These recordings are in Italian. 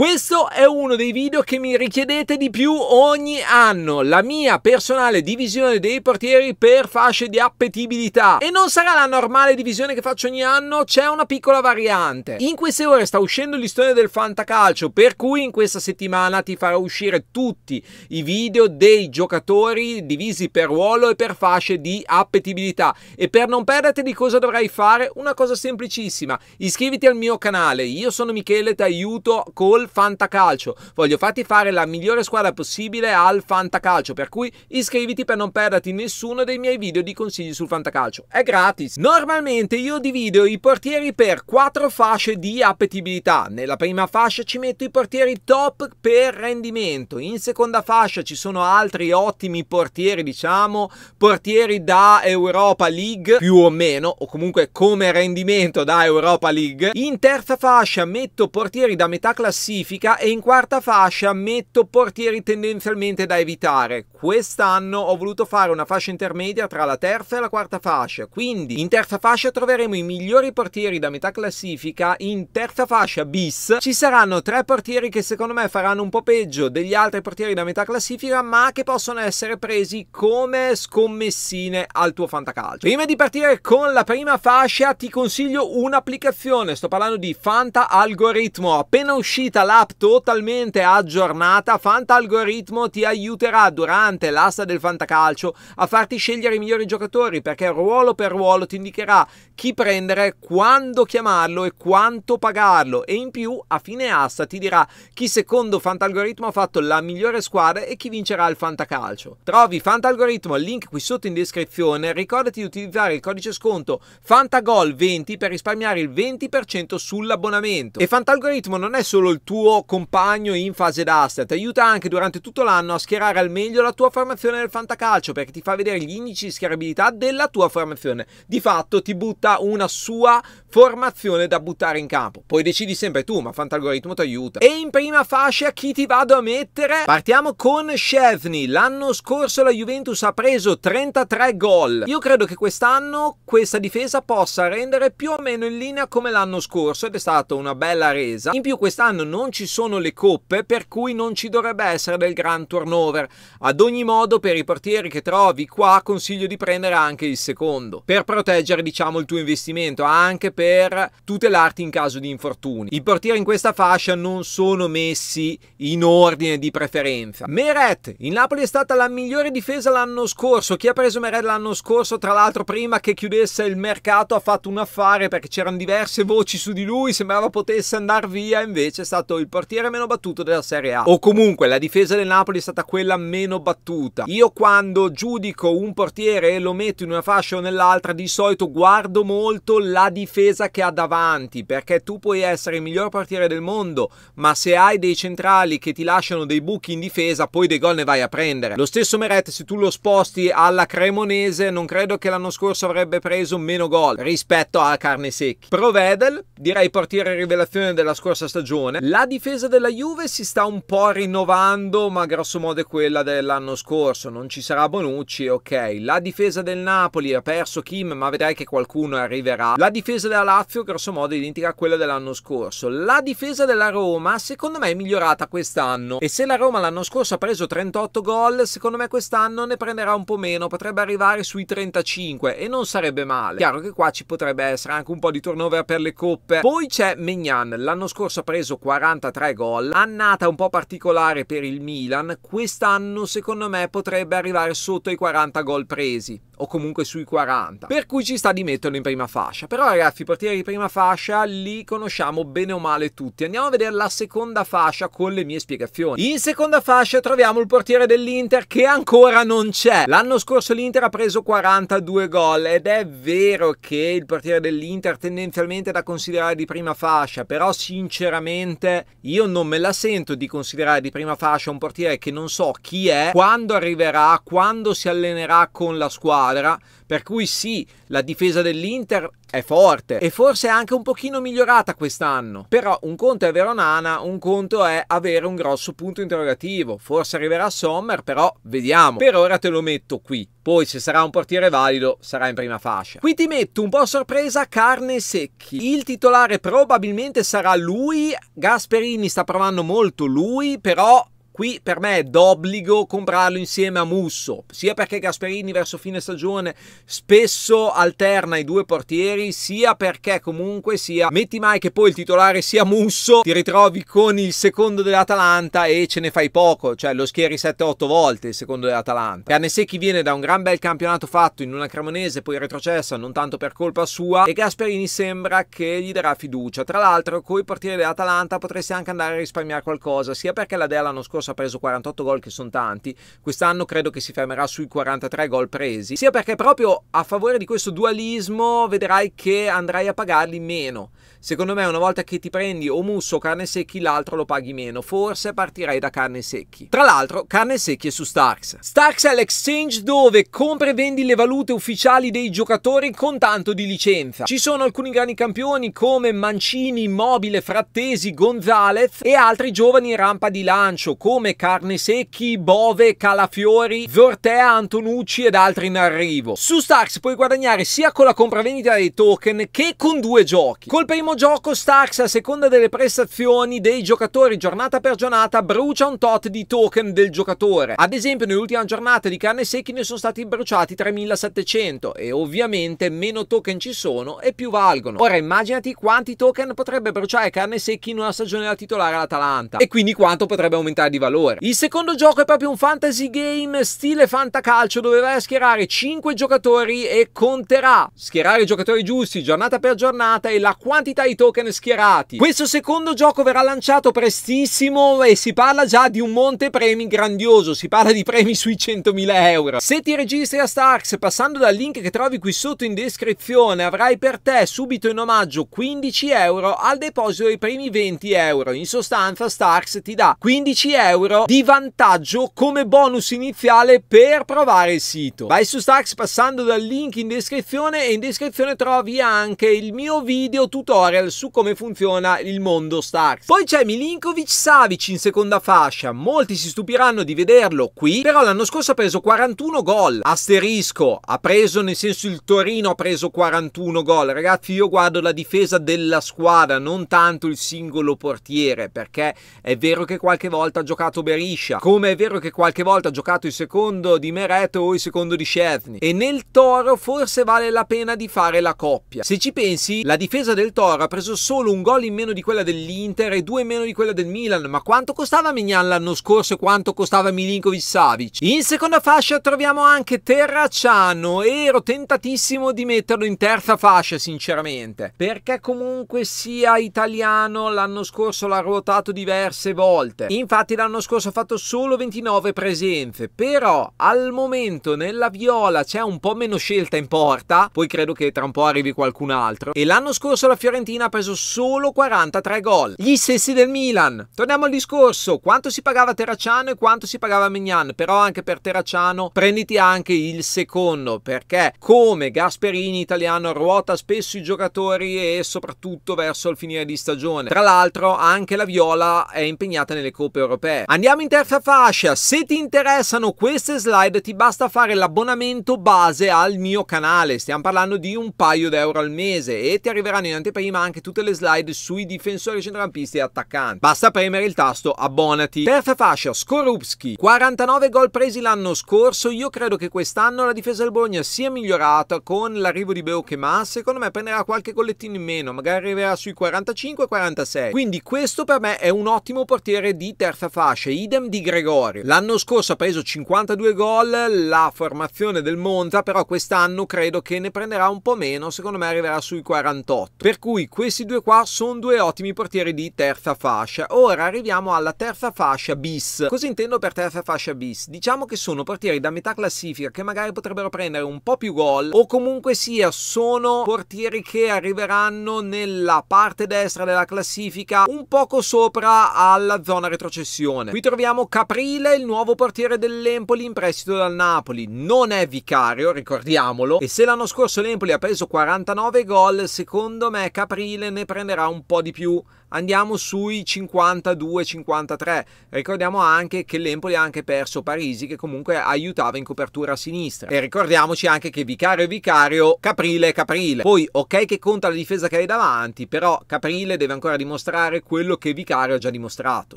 Questo è uno dei video che mi richiedete di più ogni anno, la mia personale divisione dei portieri per fasce di appetibilità. E non sarà la normale divisione che faccio ogni anno, c'è una piccola variante. In queste ore sta uscendo il listone del fantacalcio, per cui in questa settimana ti farò uscire tutti i video dei giocatori divisi per ruolo e per fasce di appetibilità. E per non perderti di cosa dovrai fare, una cosa semplicissima, iscriviti al mio canale. Io sono Michele, ti aiuto col Fantacalcio. Voglio farti fare la migliore squadra possibile al Fantacalcio, per cui iscriviti per non perderti nessuno dei miei video di consigli sul Fantacalcio. È gratis. Normalmente io divido i portieri per quattro fasce di appetibilità. Nella prima fascia ci metto i portieri top per rendimento. In seconda fascia ci sono altri ottimi portieri, diciamo, portieri da Europa League, più o meno, o comunque come rendimento da Europa League. In terza fascia metto portieri da metà classifica classifica e in quarta fascia metto portieri tendenzialmente da evitare. Quest'anno ho voluto fare una fascia intermedia tra la terza e la quarta fascia, quindi in terza fascia troveremo i migliori portieri da metà classifica, in terza fascia bis ci saranno tre portieri che secondo me faranno un po' peggio degli altri portieri da metà classifica, ma che possono essere presi come scommessine al tuo fantacalcio. Prima di partire con la prima fascia ti consiglio un'applicazione, sto parlando di Fanta Algoritmo, appena uscita questa l'app totalmente aggiornata, Fanta Algoritmo ti aiuterà durante l'asta del fantacalcio a farti scegliere i migliori giocatori perché ruolo per ruolo ti indicherà chi prendere, quando chiamarlo e quanto pagarlo e in più a fine asta ti dirà chi secondo Fanta Algoritmo ha fatto la migliore squadra e chi vincerà il fantacalcio. Trovi Fanta Algoritmo al link qui sotto in descrizione, ricordati di utilizzare il codice sconto FantaGol20 per risparmiare il 20% sull'abbonamento. E Fantalgoritmo non è solo il tuo compagno in fase d'asta, ti aiuta anche durante tutto l'anno a schierare al meglio la tua formazione del fantacalcio perché ti fa vedere gli indici di schierabilità della tua formazione. Di fatto ti butta una sua formazione da buttare in campo. Poi decidi sempre tu, ma Fantalgoritmo ti aiuta. E in prima fascia chi ti vado a mettere? Partiamo con Scevni. L'anno scorso la Juventus ha preso 33 gol. Io credo che quest'anno questa difesa possa rendere più o meno in linea come l'anno scorso ed è stata una bella resa. In più quest'anno non ci sono le coppe per cui non ci dovrebbe essere del gran turnover. Ad ogni modo per i portieri che trovi qua consiglio di prendere anche il secondo per proteggere diciamo il tuo investimento anche per per tutelarti in caso di infortuni. I portieri in questa fascia non sono messi in ordine di preferenza. Meret, il Napoli è stata la migliore difesa l'anno scorso. Chi ha preso Meret l'anno scorso, tra l'altro prima che chiudesse il mercato, ha fatto un affare perché c'erano diverse voci su di lui, sembrava potesse andare via, invece è stato il portiere meno battuto della Serie A. O comunque la difesa del Napoli è stata quella meno battuta. Io quando giudico un portiere e lo metto in una fascia o nell'altra, di solito guardo molto la difesa difesa che ha davanti, perché tu puoi essere il miglior portiere del mondo, ma se hai dei centrali che ti lasciano dei buchi in difesa, poi dei gol ne vai a prendere. Lo stesso Meret, se tu lo sposti alla Cremonese, non credo che l'anno scorso avrebbe preso meno gol rispetto a Carne Secchi. Pro Vedel, direi portiere rivelazione della scorsa stagione. La difesa della Juve si sta un po' rinnovando, ma grosso modo è quella dell'anno scorso. Non ci sarà Bonucci, ok. La difesa del Napoli ha perso Kim, ma vedrai che qualcuno arriverà. La difesa della della Lazio grossomodo identica a quella dell'anno scorso. La difesa della Roma secondo me è migliorata quest'anno e se la Roma l'anno scorso ha preso 38 gol, secondo me quest'anno ne prenderà un po' meno, potrebbe arrivare sui 35 e non sarebbe male. Chiaro che qua ci potrebbe essere anche un po' di turnover per le coppe. Poi c'è Mignan, l'anno scorso ha preso 43 gol, annata un po' particolare per il Milan, quest'anno secondo me potrebbe arrivare sotto i 40 gol presi o comunque sui 40, per cui ci sta di metterlo in prima fascia. Però ragazzi, i portieri di prima fascia li conosciamo bene o male tutti. Andiamo a vedere la seconda fascia con le mie spiegazioni. In seconda fascia troviamo il portiere dell'Inter che ancora non c'è. L'anno scorso l'Inter ha preso 42 gol ed è vero che il portiere dell'Inter tendenzialmente è da considerare di prima fascia, però sinceramente io non me la sento di considerare di prima fascia un portiere che non so chi è, quando arriverà, quando si allenerà con la squadra squadra, per cui sì, la difesa dell'Inter è forte e forse è anche un pochino migliorata quest'anno. Però un conto è Veronana, un conto è avere un grosso punto interrogativo. Forse arriverà Sommer, però vediamo. Per ora te lo metto qui. Poi se sarà un portiere valido sarà in prima fascia. Qui ti metto un po' a sorpresa Carne Secchi. Il titolare probabilmente sarà lui. Gasperini sta provando molto lui, però qui per me è d'obbligo comprarlo insieme a Musso, sia perché Gasperini verso fine stagione spesso alterna i due portieri, sia perché comunque sia, metti mai che poi il titolare sia Musso, ti ritrovi con il secondo dell'Atalanta e ce ne fai poco, cioè lo schieri 7-8 volte il secondo dell'Atalanta. Carnesecchi viene da un gran bel campionato fatto in una Cremonese, poi retrocessa, non tanto per colpa sua, e Gasperini sembra che gli darà fiducia. Tra l'altro, coi portieri dell'Atalanta potresti anche andare a risparmiare qualcosa, sia perché la Dea l'anno scorso ha preso 48 gol che sono tanti, quest'anno credo che si fermerà sui 43 gol presi, sia perché proprio a favore di questo dualismo vedrai che andrai a pagarli meno. Secondo me una volta che ti prendi o musso o carne secchi l'altro lo paghi meno, forse partirei da carne secchi. Tra l'altro carne secchi è su Starks. Starks è l'exchange dove compri e vendi le valute ufficiali dei giocatori con tanto di licenza. Ci sono alcuni grandi campioni come Mancini, Mobile, Frattesi, Gonzalez e altri giovani in rampa di lancio come nome, carne secchi, bove, calafiori, Vortea, Antonucci ed altri in arrivo. Su Starks puoi guadagnare sia con la compravendita dei token che con due giochi. Col primo gioco Starks, a seconda delle prestazioni dei giocatori giornata per giornata, brucia un tot di token del giocatore. Ad esempio nell'ultima giornata di carne secchi ne sono stati bruciati 3700 e ovviamente meno token ci sono e più valgono. Ora immaginati quanti token potrebbe bruciare carne secchi in una stagione da titolare all'Atalanta e quindi quanto potrebbe aumentare di valore. Il secondo gioco è proprio un fantasy game stile fantacalcio dove vai a schierare 5 giocatori e conterà schierare i giocatori giusti giornata per giornata e la quantità di token schierati. Questo secondo gioco verrà lanciato prestissimo e si parla già di un monte premi grandioso, si parla di premi sui 100.000 euro. Se ti registri a Starks passando dal link che trovi qui sotto in descrizione avrai per te subito in omaggio 15 euro al deposito dei primi 20 euro. In sostanza Starks ti dà 15 euro euro di vantaggio come bonus iniziale per provare il sito. Vai su Stax passando dal link in descrizione e in descrizione trovi anche il mio video tutorial su come funziona il mondo Stax. Poi c'è Milinkovic Savic in seconda fascia, molti si stupiranno di vederlo qui, però l'anno scorso ha preso 41 gol, asterisco, ha preso nel senso il Torino ha preso 41 gol, ragazzi io guardo la difesa della squadra, non tanto il singolo portiere, perché è vero che qualche volta ha giocato giocato Beriscia, come è vero che qualche volta ha giocato il secondo di Meret o il secondo di Scevni. E nel Toro forse vale la pena di fare la coppia. Se ci pensi, la difesa del Toro ha preso solo un gol in meno di quella dell'Inter e due in meno di quella del Milan, ma quanto costava Mignan l'anno scorso e quanto costava Milinkovic Savic? In seconda fascia troviamo anche Terracciano, ero tentatissimo di metterlo in terza fascia sinceramente, perché comunque sia italiano l'anno scorso l'ha ruotato diverse volte. Infatti l'anno l'anno scorso ha fatto solo 29 presenze, però al momento nella Viola c'è un po' meno scelta in porta, poi credo che tra un po' arrivi qualcun altro, e l'anno scorso la Fiorentina ha preso solo 43 gol, gli stessi del Milan. Torniamo al discorso, quanto si pagava Terracciano e quanto si pagava Mignan, però anche per Terracciano prenditi anche il secondo, perché come Gasperini italiano ruota spesso i giocatori e soprattutto verso il finire di stagione. Tra l'altro anche la Viola è impegnata nelle coppe europee, Andiamo in terza fascia, se ti interessano queste slide ti basta fare l'abbonamento base al mio canale, stiamo parlando di un paio d'euro al mese e ti arriveranno in anteprima anche tutte le slide sui difensori centrampisti e attaccanti. Basta premere il tasto abbonati. Terza fascia, Skorupski, 49 gol presi l'anno scorso, io credo che quest'anno la difesa del Bologna sia migliorata con l'arrivo di Beokema, secondo me prenderà qualche gollettino in meno, magari arriverà sui 45-46, quindi questo per me è un ottimo portiere di terza fascia pace, idem di Gregorio. L'anno scorso ha preso 52 gol la formazione del Monza, però quest'anno credo che ne prenderà un po' meno, secondo me arriverà sui 48. Per cui questi due qua sono due ottimi portieri di terza fascia. Ora arriviamo alla terza fascia bis. Cosa intendo per terza fascia bis? Diciamo che sono portieri da metà classifica che magari potrebbero prendere un po' più gol o comunque sia sono portieri che arriveranno nella parte destra della classifica un poco sopra alla zona retrocessione Pordenone. Qui troviamo Caprile, il nuovo portiere dell'Empoli in prestito dal Napoli. Non è vicario, ricordiamolo. E se l'anno scorso l'Empoli ha preso 49 gol, secondo me Caprile ne prenderà un po' di più andiamo sui 52-53. Ricordiamo anche che l'Empoli ha anche perso Parisi che comunque aiutava in copertura a sinistra. E ricordiamoci anche che Vicario e Vicario, Caprile e Caprile. Poi ok che conta la difesa che hai davanti, però Caprile deve ancora dimostrare quello che Vicario ha già dimostrato.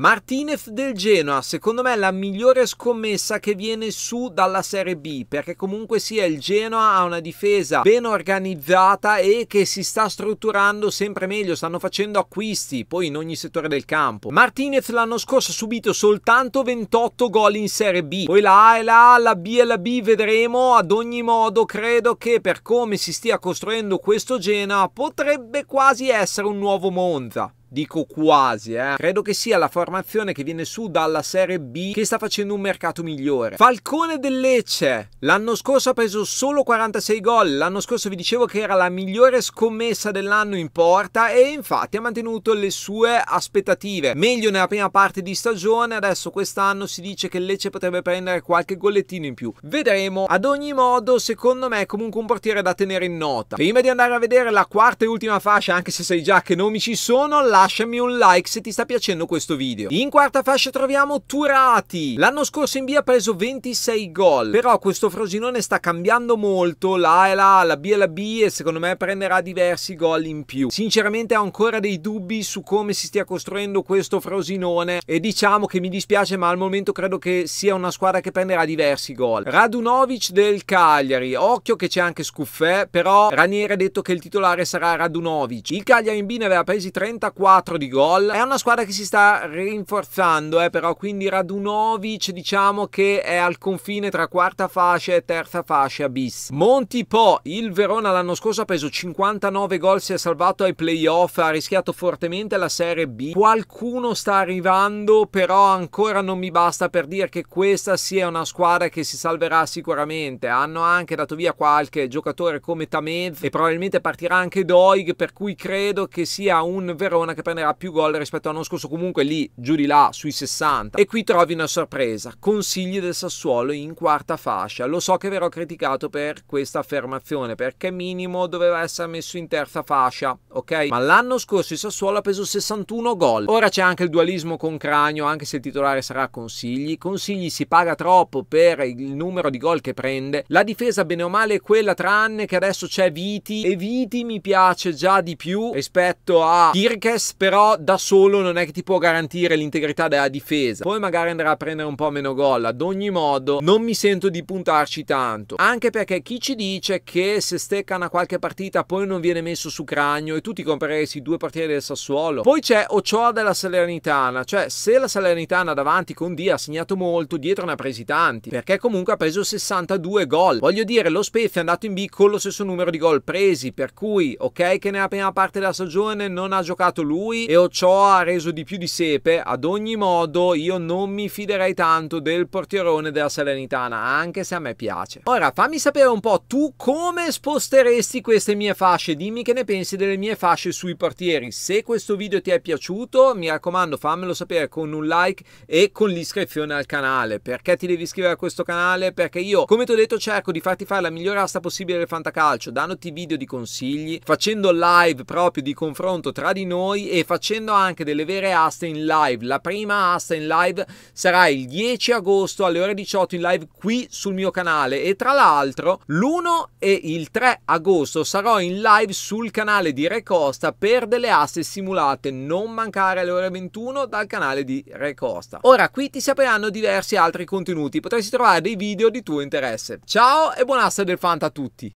Martinez del Genoa, secondo me è la migliore scommessa che viene su dalla Serie B, perché comunque sia il Genoa ha una difesa ben organizzata e che si sta strutturando sempre meglio, stanno facendo acquisti, poi in ogni settore del campo. Martinez l'anno scorso ha subito soltanto 28 gol in Serie B, poi la A e la A, la B e la B vedremo, ad ogni modo credo che per come si stia costruendo questo Genoa potrebbe quasi essere un nuovo Monza dico quasi, eh. credo che sia la formazione che viene su dalla Serie B che sta facendo un mercato migliore. Falcone del Lecce, l'anno scorso ha preso solo 46 gol, l'anno scorso vi dicevo che era la migliore scommessa dell'anno in porta e infatti ha mantenuto le sue aspettative, meglio nella prima parte di stagione, adesso quest'anno si dice che il Lecce potrebbe prendere qualche gollettino in più. Vedremo, ad ogni modo secondo me è comunque un portiere da tenere in nota. Prima di andare a vedere la quarta e ultima fascia, anche se sai già che nomi ci sono, la lasciami un like se ti sta piacendo questo video. In quarta fascia troviamo Turati. L'anno scorso in B ha preso 26 gol, però questo Frosinone sta cambiando molto, la e la, la B e la B e secondo me prenderà diversi gol in più. Sinceramente ho ancora dei dubbi su come si stia costruendo questo Frosinone e diciamo che mi dispiace ma al momento credo che sia una squadra che prenderà diversi gol. Radunovic del Cagliari, occhio che c'è anche Scuffè, però Ranieri ha detto che il titolare sarà Radunovic. Il Cagliari in B ne aveva presi 34 4 di gol. È una squadra che si sta rinforzando, eh, però quindi Radunovic diciamo che è al confine tra quarta fascia e terza fascia bis. Monti Po, il Verona l'anno scorso ha preso 59 gol, si è salvato ai playoff, ha rischiato fortemente la Serie B. Qualcuno sta arrivando, però ancora non mi basta per dire che questa sia una squadra che si salverà sicuramente. Hanno anche dato via qualche giocatore come Tamez e probabilmente partirà anche Doig, per cui credo che sia un Verona che prenderà più gol rispetto all'anno scorso, comunque lì giù di là sui 60. E qui trovi una sorpresa, consigli del Sassuolo in quarta fascia. Lo so che verrò criticato per questa affermazione, perché minimo doveva essere messo in terza fascia, ok? Ma l'anno scorso il Sassuolo ha preso 61 gol. Ora c'è anche il dualismo con Cranio, anche se il titolare sarà Consigli. Consigli si paga troppo per il numero di gol che prende. La difesa bene o male è quella tranne che adesso c'è Viti e Viti mi piace già di più rispetto a Kirkes pass, però da solo non è che ti può garantire l'integrità della difesa. Poi magari andrà a prendere un po' meno gol. Ad ogni modo, non mi sento di puntarci tanto. Anche perché chi ci dice che se stecca una qualche partita poi non viene messo su cranio e tu ti compreresti due partite del Sassuolo. Poi c'è Ochoa della Salernitana, cioè se la Salernitana davanti con Dia ha segnato molto, dietro ne ha presi tanti, perché comunque ha preso 62 gol. Voglio dire, lo Spezia è andato in B con lo stesso numero di gol presi, per cui ok che nella prima parte della stagione non ha giocato lui lui e Ochoa ha reso di più di Sepe, ad ogni modo io non mi fiderei tanto del portierone della Salernitana, anche se a me piace. Ora fammi sapere un po' tu come sposteresti queste mie fasce, dimmi che ne pensi delle mie fasce sui portieri. Se questo video ti è piaciuto mi raccomando fammelo sapere con un like e con l'iscrizione al canale. Perché ti devi iscrivere a questo canale? Perché io, come ti ho detto, cerco di farti fare la migliore asta possibile del fantacalcio, dandoti video di consigli, facendo live proprio di confronto tra di noi e facendo anche delle vere aste in live. La prima asta in live sarà il 10 agosto alle ore 18 in live qui sul mio canale e tra l'altro l'1 e il 3 agosto sarò in live sul canale di Re Costa per delle aste simulate. Non mancare alle ore 21 dal canale di Re Costa. Ora qui ti saperanno diversi altri contenuti, potresti trovare dei video di tuo interesse. Ciao e buona asta del Fanta a tutti!